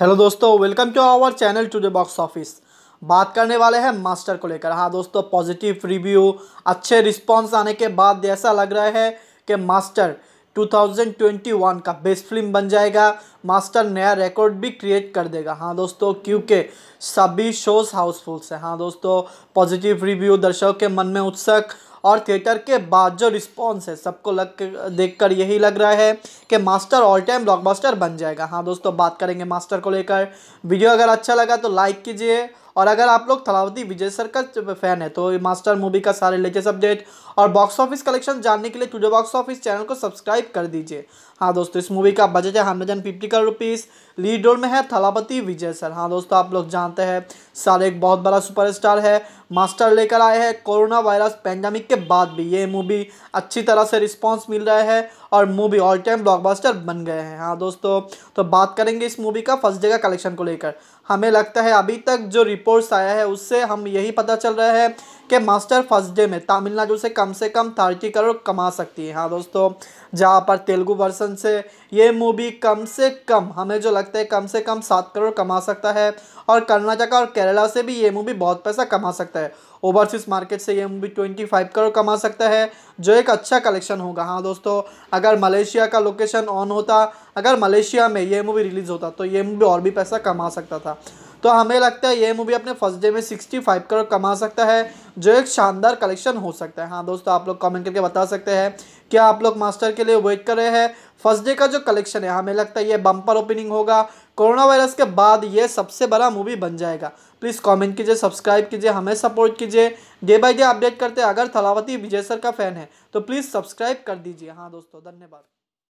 hello दोस्तों welcome to our channel today box office बात करने वाले हैं मास्टर को लेकर हाँ दोस्तों पॉजिटिव रिव्यू अच्छे रिस्पांस आने के बाद ऐसा लग रहा है कि मास्टर 2021 का बेस्ट फिल्म बन जाएगा मास्टर नया रिकॉर्ड भी क्रिएट कर देगा हाँ दोस्तों क्योंकि सभी शोज़ हाउसफुल्स हैं हाँ दोस्तों पॉजिटिव रिव्यू दर्शकों के मन में उत्सुक और थिएटर के बाद जो रिस्पॉन्स है सबको लग देख कर यही लग रहा है कि मास्टर ऑल टाइम ब्लॉकबस्टर बन जाएगा हाँ दोस्तों बात करेंगे मास्टर को लेकर वीडियो अगर अच्छा लगा तो लाइक कीजिए और अगर आप लोग थलावती विजय सर का फैन है तो मास्टर मूवी का सारे लेटेस्ट अपडेट और बॉक्स ऑफिस कलेक्शन जानने के लिए टूडे बॉक्स ऑफिस चैनल को सब्सक्राइब कर दीजिए हाँ दोस्तों इस मूवी का बजट है hundred and fifty crore rupees lead role में है थलापति विजय सर हाँ दोस्तों आप लोग जानते हैं सर एक बहुत बड़ा सुपरस्टार है मास्टर लेकर आए हैं कोरोना वायरस पैंडमिक के बाद भी ये मूवी अच्छी तरह से रिस्पॉन्स मिल रहा है और मूवी ऑल टाइम ब्लॉकबस्टर बन गए हैं हाँ दोस्तों तो बात करेंगे इस मूवी का फर्स्ट जगह कलेक्शन को लेकर हमें लगता है अभी तक जो रिपोर्ट्स आया है उससे हम यही पता चल रहा है कि मास्टर फर्स्ट डे में तमिलनाडु से कम से कम थर्टी करोड़ कमा सकती है हाँ दोस्तों जहाँ पर तेलुगु वर्सन से ये मूवी कम से कम हमें जो लगता है कम से कम सात करोड़ कमा सकता है और कर्नाटका और केरला से भी ये मूवी बहुत पैसा कमा सकता है सकता है ओवरसीज मार्केट से ये मूवी ट्वेंटी फाइव करोड़ कमा सकता है जो एक अच्छा कलेक्शन होगा हाँ दोस्तों अगर मलेशिया का लोकेशन ऑन होता अगर मलेशिया में ये मूवी रिलीज़ होता तो ये मूवी और भी पैसा कमा सकता था तो हमें लगता है ये मूवी अपने फर्स्ट डे में सिक्सटी फाइव करोड़ कमा सकता है जो एक शानदार कलेक्शन हो सकता है हाँ दोस्तों आप लोग कमेंट करके बता सकते हैं क्या आप लोग मास्टर के लिए वेट कर रहे हैं फर्स्ट डे का जो कलेक्शन है हमें लगता है ये बम्पर ओपनिंग होगा कोरोना वायरस के बाद ये सबसे बड़ा मूवी बन जाएगा प्लीज़ कमेंट कीजिए सब्सक्राइब कीजिए हमें सपोर्ट कीजिए डे बाय डे अपडेट करते हैं अगर थलावती विजय सर का फ़ैन है तो प्लीज़ सब्सक्राइब कर दीजिए हाँ दोस्तों धन्यवाद